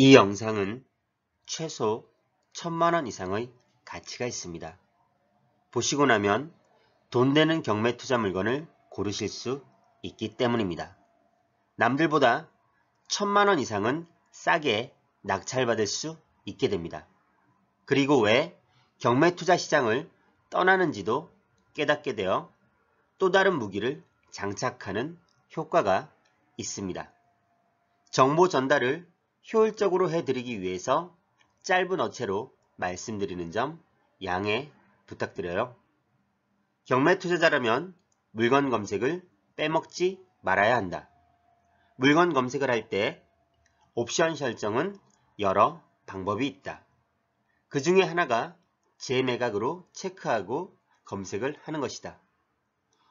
이 영상은 최소 천만원 이상의 가치가 있습니다. 보시고 나면 돈 되는 경매 투자 물건을 고르실 수 있기 때문입니다. 남들보다 천만원 이상은 싸게 낙찰받을 수 있게 됩니다. 그리고 왜 경매 투자 시장을 떠나는지도 깨닫게 되어 또 다른 무기를 장착하는 효과가 있습니다. 정보 전달을 효율적으로 해드리기 위해서 짧은 어체로 말씀드리는 점 양해 부탁드려요. 경매 투자자라면 물건 검색을 빼먹지 말아야 한다. 물건 검색을 할 때 옵션 설정은 여러 방법이 있다. 그 중에 하나가 재매각으로 체크하고 검색을 하는 것이다.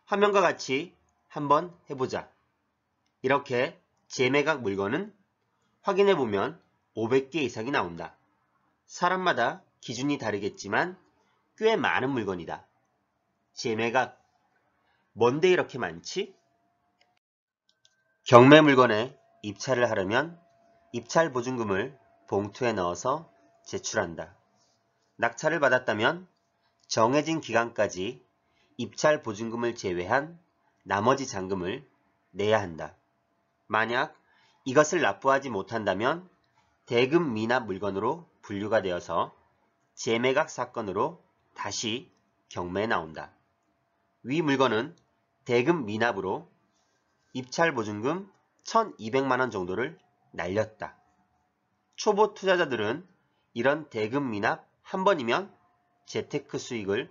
화면과 같이 한번 해보자. 이렇게 재매각 물건은 확인해보면 500개 이상이 나온다. 사람마다 기준이 다르겠지만 꽤 많은 물건이다. 재매각 뭔데 이렇게 많지? 경매 물건에 입찰을 하려면 입찰 보증금을 봉투에 넣어서 제출한다. 낙찰을 받았다면 정해진 기간까지 입찰 보증금을 제외한 나머지 잔금을 내야 한다. 만약 이것을 납부하지 못한다면 대금 미납 물건으로 분류가 되어서 재매각 사건으로 다시 경매에 나온다. 위 물건은 대금 미납으로 입찰보증금 1200만원 정도를 날렸다. 초보 투자자들은 이런 대금 미납 한 번이면 재테크 수익을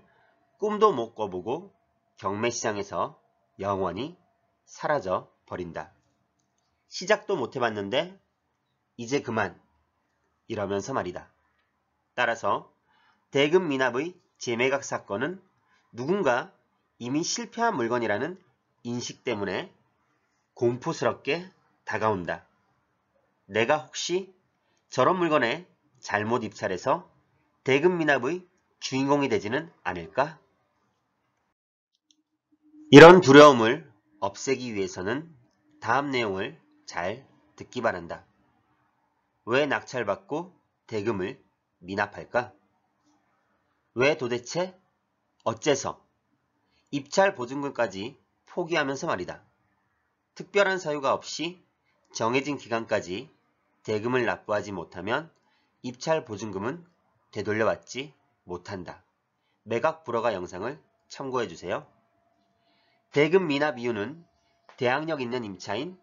꿈도 못 꿔보고 경매시장에서 영원히 사라져 버린다. 시작도 못 해봤는데 이제 그만 이러면서 말이다. 따라서 대금 미납의 재매각 사건은 누군가 이미 실패한 물건이라는 인식 때문에 공포스럽게 다가온다. 내가 혹시 저런 물건에 잘못 입찰해서 대금 미납의 주인공이 되지는 않을까? 이런 두려움을 없애기 위해서는 다음 내용을 잘 듣기 바란다. 왜 낙찰받고 대금을 미납할까? 왜 도대체 어째서 입찰 보증금까지 포기하면서 말이다. 특별한 사유가 없이 정해진 기간까지 대금을 납부하지 못하면 입찰 보증금은 되돌려받지 못한다. 매각 불허가 영상을 참고해주세요. 대금 미납 이유는 대항력 있는 임차인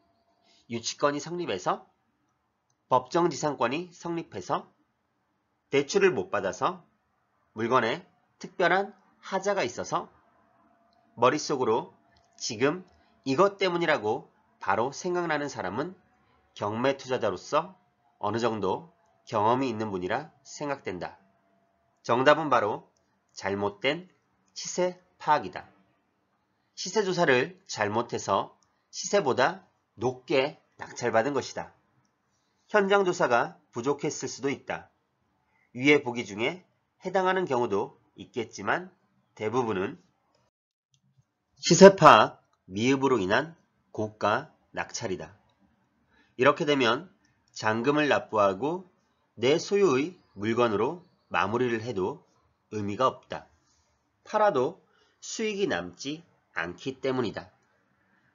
유치권이 성립해서 법정지상권이 성립해서 대출을 못 받아서 물건에 특별한 하자가 있어서 머릿속으로 지금 이것 때문이라고 바로 생각나는 사람은 경매 투자자로서 어느 정도 경험이 있는 분이라 생각된다. 정답은 바로 잘못된 시세 파악이다. 시세 조사를 잘못해서 시세보다 높게 낙찰받은 것이다. 현장 조사가 부족했을 수도 있다. 위의 보기 중에 해당하는 경우도 있겠지만 대부분은 시세 파악 미흡으로 인한 고가 낙찰이다. 이렇게 되면 잔금을 납부하고 내 소유의 물건으로 마무리를 해도 의미가 없다. 팔아도 수익이 남지 않기 때문이다.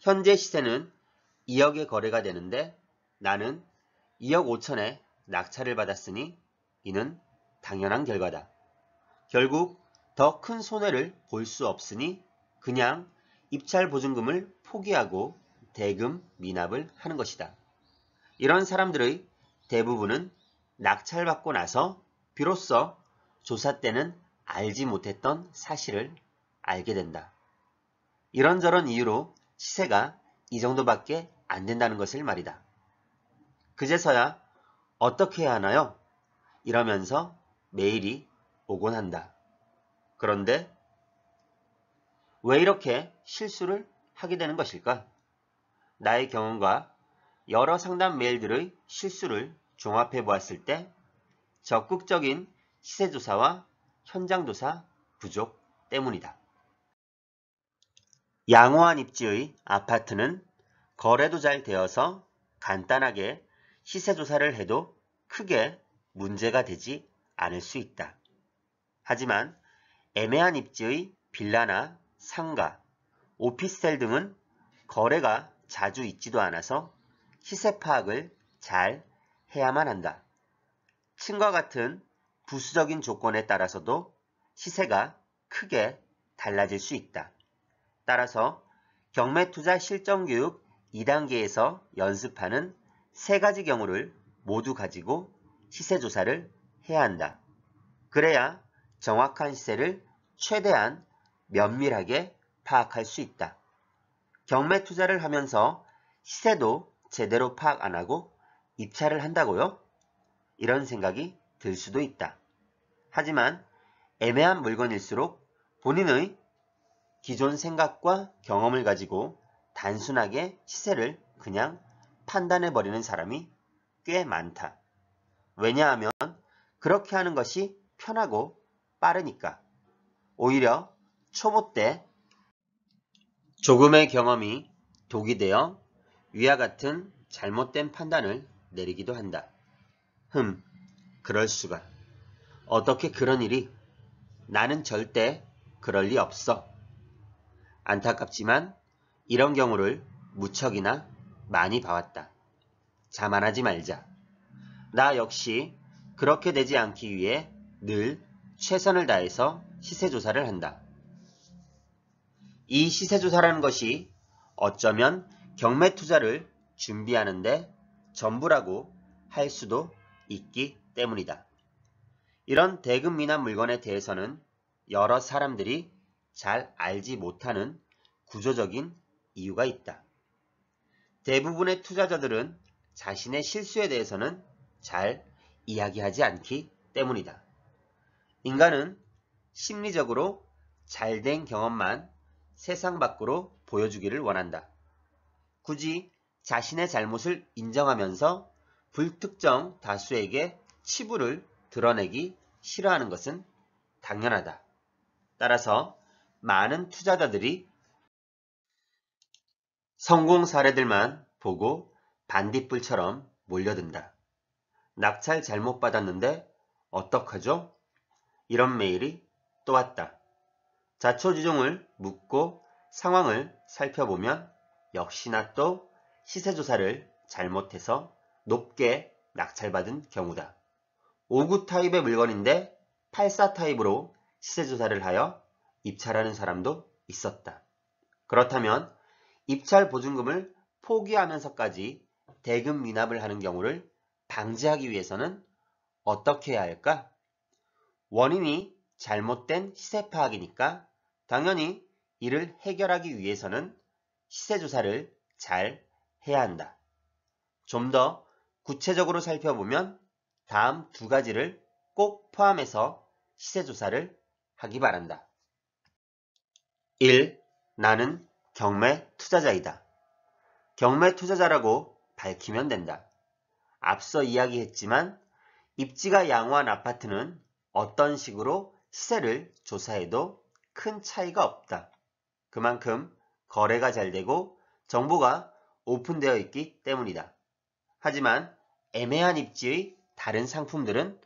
현재 시세는 2억의 거래가 되는데 나는 2억 5천에 낙찰을 받았으니 이는 당연한 결과다. 결국 더 큰 손해를 볼 수 없으니 그냥 입찰 보증금을 포기하고 대금 미납을 하는 것이다. 이런 사람들의 대부분은 낙찰받고 나서 비로소 조사 때는 알지 못했던 사실을 알게 된다. 이런저런 이유로 시세가 이 정도밖에 안 된다는 것을 말이다. 그제서야 어떻게 해야 하나요? 이러면서 메일이 오곤 한다. 그런데 왜 이렇게 실수를 하게 되는 것일까? 나의 경험과 여러 상담 메일들의 실수를 종합해 보았을 때 적극적인 시세조사와 현장조사 부족 때문이다. 양호한 입지의 아파트는 거래도 잘 되어서 간단하게 시세 조사를 해도 크게 문제가 되지 않을 수 있다. 하지만 애매한 입지의 빌라나 상가, 오피스텔 등은 거래가 자주 있지도 않아서 시세 파악을 잘 해야만 한다. 층과 같은 부수적인 조건에 따라서도 시세가 크게 달라질 수 있다. 따라서 경매투자 실전교육 2단계에서 연습하는 세 가지 경우를 모두 가지고 시세 조사를 해야 한다. 그래야 정확한 시세를 최대한 면밀하게 파악할 수 있다. 경매 투자를 하면서 시세도 제대로 파악 안 하고 입찰을 한다고요? 이런 생각이 들 수도 있다. 하지만 애매한 물건일수록 본인의 기존 생각과 경험을 가지고 단순하게 시세를 그냥 판단해버리는 사람이 꽤 많다. 왜냐하면 그렇게 하는 것이 편하고 빠르니까. 오히려 초보 때 조금의 경험이 독이 되어 위와 같은 잘못된 판단을 내리기도 한다. 흠, 그럴 수가. 어떻게 그런 일이? 나는 절대 그럴 리 없어. 안타깝지만 이런 경우를 무척이나 많이 봐왔다. 자만하지 말자. 나 역시 그렇게 되지 않기 위해 늘 최선을 다해서 시세조사를 한다. 이 시세조사라는 것이 어쩌면 경매 투자를 준비하는데 전부라고 할 수도 있기 때문이다. 이런 대금 미납 물건에 대해서는 여러 사람들이 잘 알지 못하는 구조적인 이유가 있다. 대부분의 투자자들은 자신의 실수에 대해서는 잘 이야기하지 않기 때문이다. 인간은 심리적으로 잘된 경험만 세상 밖으로 보여주기를 원한다. 굳이 자신의 잘못을 인정하면서 불특정 다수에게 치부를 드러내기 싫어하는 것은 당연하다. 따라서 많은 투자자들이 성공 사례들만 보고 반딧불처럼 몰려든다. 낙찰 잘못 받았는데 어떡하죠? 이런 메일이 또 왔다. 자초지종을 묻고 상황을 살펴보면 역시나 또 시세조사를 잘못해서 높게 낙찰받은 경우다. 5구 타입의 물건인데 84 타입으로 시세조사를 하여 입찰하는 사람도 있었다. 그렇다면 입찰 보증금을 포기하면서까지 대금 미납을 하는 경우를 방지하기 위해서는 어떻게 해야 할까? 원인이 잘못된 시세 파악이니까 당연히 이를 해결하기 위해서는 시세 조사를 잘 해야 한다. 좀 더 구체적으로 살펴보면 다음 두 가지를 꼭 포함해서 시세 조사를 하기 바란다. 1. 나는 경매 투자자이다. 경매 투자자라고 밝히면 된다. 앞서 이야기했지만 입지가 양호한 아파트는 어떤 식으로 시세를 조사해도 큰 차이가 없다. 그만큼 거래가 잘 되고 정보가 오픈되어 있기 때문이다. 하지만 애매한 입지의 다른 상품들은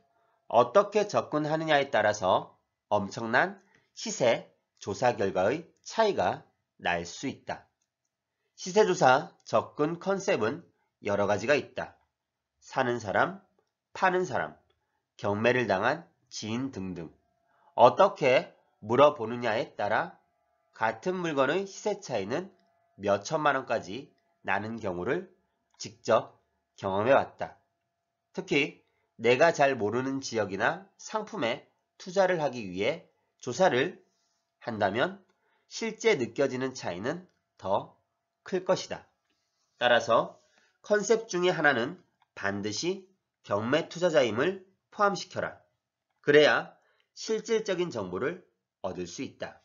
어떻게 접근하느냐에 따라서 엄청난 시세 조사 결과의 차이가 날수 있다. 시세조사 접근 컨셉은 여러 가지가 있다. 사는 사람, 파는 사람, 경매를 당한 지인 등등. 어떻게 물어보느냐에 따라 같은 물건의 시세 차이는 몇 천만 원까지 나는 경우를 직접 경험해 왔다. 특히 내가 잘 모르는 지역이나 상품에 투자를 하기 위해 조사를 한다면 실제 느껴지는 차이는 더 클 것이다. 따라서 컨셉 중에 하나는 반드시 경매 투자자임을 포함시켜라. 그래야 실질적인 정보를 얻을 수 있다.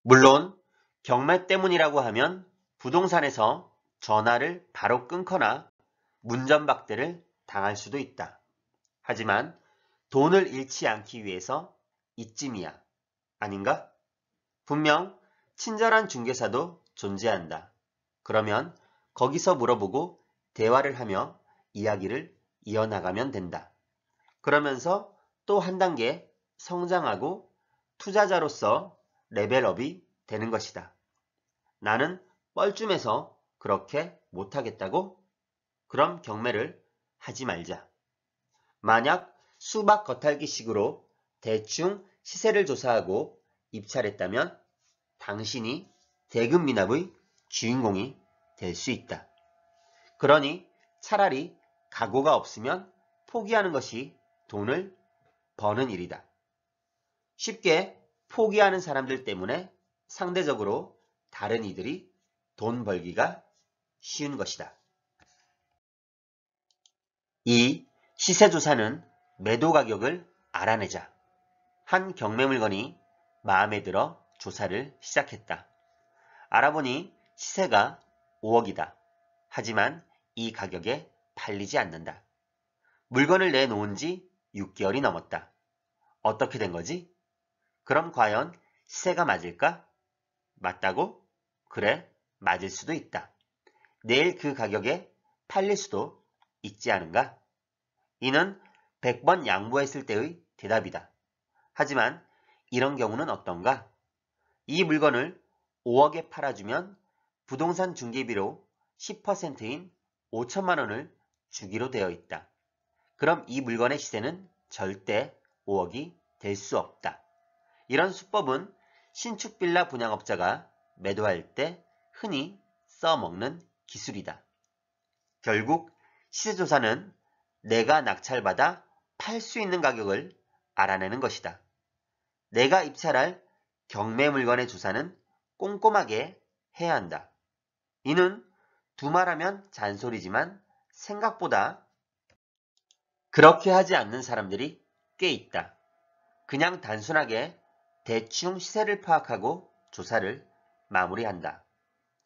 물론 경매 때문이라고 하면 부동산에서 전화를 바로 끊거나 문전박대를 당할 수도 있다. 하지만 돈을 잃지 않기 위해서 이쯤이야. 아닌가? 분명 친절한 중개사도 존재한다. 그러면 거기서 물어보고 대화를 하며 이야기를 이어나가면 된다. 그러면서 또 한 단계 성장하고 투자자로서 레벨업이 되는 것이다. 나는 뻘쭘해서 그렇게 못하겠다고? 그럼 경매를 하지 말자. 만약 수박 겉핥기식으로 대충 시세를 조사하고 입찰했다면 당신이 대금 미납의 주인공이 될 수 있다. 그러니 차라리 각오가 없으면 포기하는 것이 돈을 버는 일이다. 쉽게 포기하는 사람들 때문에 상대적으로 다른 이들이 돈 벌기가 쉬운 것이다. 이 시세조사는 매도 가격을 알아내자 한 경매 물건이 마음에 들어 조사를 시작했다. 알아보니 시세가 5억이다. 하지만 이 가격에 팔리지 않는다. 물건을 내놓은 지 6개월이 넘었다. 어떻게 된 거지? 그럼 과연 시세가 맞을까? 맞다고? 그래, 맞을 수도 있다. 내일 그 가격에 팔릴 수도 있지 않은가? 이는 100번 양보했을 때의 대답이다. 하지만 이런 경우는 어떤가? 이 물건을 5억에 팔아주면 부동산 중개비로 10%인 5천만원을 주기로 되어 있다. 그럼 이 물건의 시세는 절대 5억이 될 수 없다. 이런 수법은 신축 빌라 분양업자가 매도할 때 흔히 써먹는 기술이다. 결국 시세조사는 내가 낙찰받아 팔 수 있는 가격을 알아내는 것이다. 내가 입찰할 경매 물건의 주사는 꼼꼼하게 해야 한다. 이는 두말하면 잔소리지만 생각보다 그렇게 하지 않는 사람들이 꽤 있다. 그냥 단순하게 대충 시세를 파악하고 조사를 마무리한다.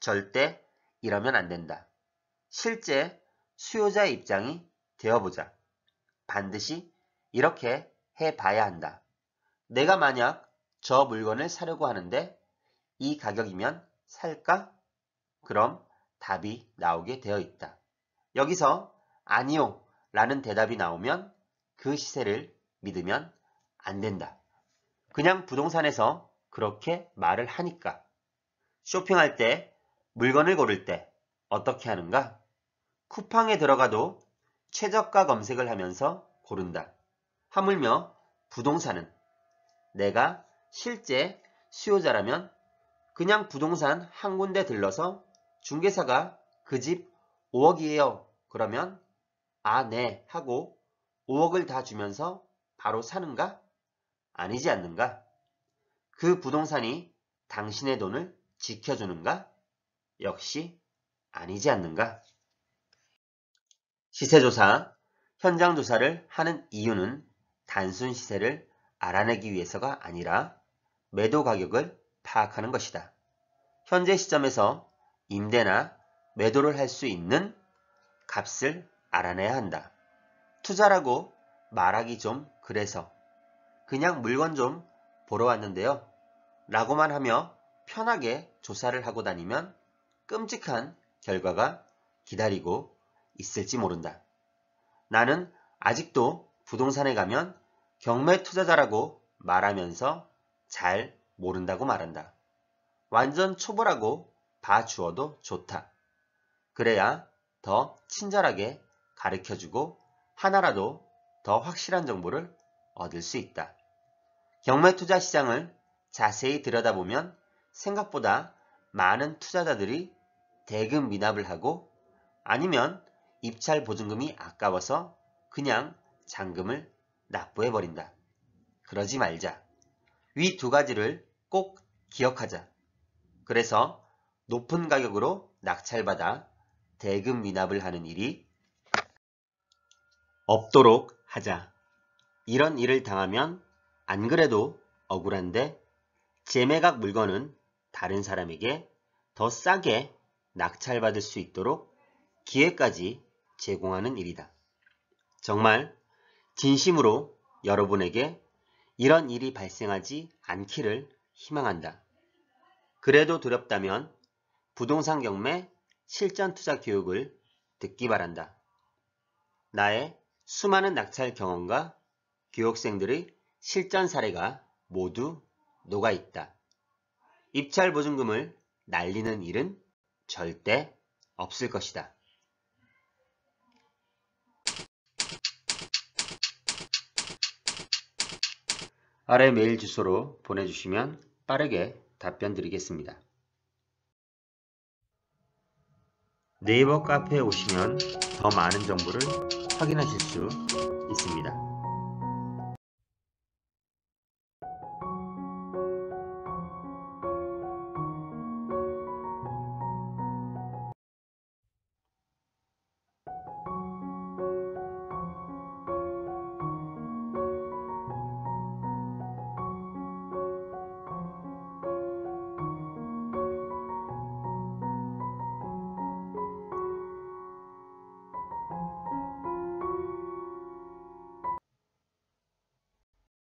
절대 이러면 안 된다. 실제 수요자의 입장이 되어보자. 반드시 이렇게 해봐야 한다. 내가 만약 저 물건을 사려고 하는데 이 가격이면 살까? 그럼 답이 나오게 되어 있다. 여기서 아니요 라는 대답이 나오면 그 시세를 믿으면 안 된다. 그냥 부동산에서 그렇게 말을 하니까. 쇼핑할 때, 물건을 고를 때 어떻게 하는가? 쿠팡에 들어가도 최저가 검색을 하면서 고른다. 하물며 부동산은 내가 실제 수요자라면 그냥 부동산 한 군데 들러서 중개사가 그 집 5억이에요. 그러면 아, 네 하고 5억을 다 주면서 바로 사는가? 아니지 않는가? 그 부동산이 당신의 돈을 지켜주는가? 역시 아니지 않는가? 시세조사, 현장조사를 하는 이유는 단순 시세를 알아내기 위해서가 아니라 매도 가격을 파악하는 것이다. 현재 시점에서 임대나 매도를 할 수 있는 값을 알아내야 한다. 투자라고 말하기 좀 그래서 그냥 물건 좀 보러 왔는데요. 라고만 하며 편하게 조사를 하고 다니면 끔찍한 결과가 기다리고 있을지 모른다. 나는 아직도 부동산에 가면 경매 투자자라고 말하면서 잘 모른다고 말한다. 완전 초보라고 봐주어도 좋다. 그래야 더 친절하게 가르쳐주고 하나라도 더 확실한 정보를 얻을 수 있다. 경매 투자 시장을 자세히 들여다보면 생각보다 많은 투자자들이 대금 미납을 하고 아니면 입찰 보증금이 아까워서 그냥 잔금을 납부해버린다. 그러지 말자. 위두 가지를 꼭 기억하자. 그래서 높은 가격으로 낙찰받아 대금 위납을 하는 일이 없도록 하자. 이런 일을 당하면 안 그래도 억울한데 재매각 물건은 다른 사람에게 더 싸게 낙찰받을 수 있도록 기회까지 제공하는 일이다. 정말 진심으로 여러분에게 이런 일이 발생하지 않기를 희망한다. 그래도 두렵다면 부동산 경매 실전 투자 교육을 듣기 바란다. 나의 수많은 낙찰 경험과 교육생들의 실전 사례가 모두 녹아 있다. 입찰 보증금을 날리는 일은 절대 없을 것이다. 아래 메일 주소로 보내주시면 빠르게 답변 드리겠습니다. 네이버 카페에 오시면 더 많은 정보를 확인하실 수 있습니다.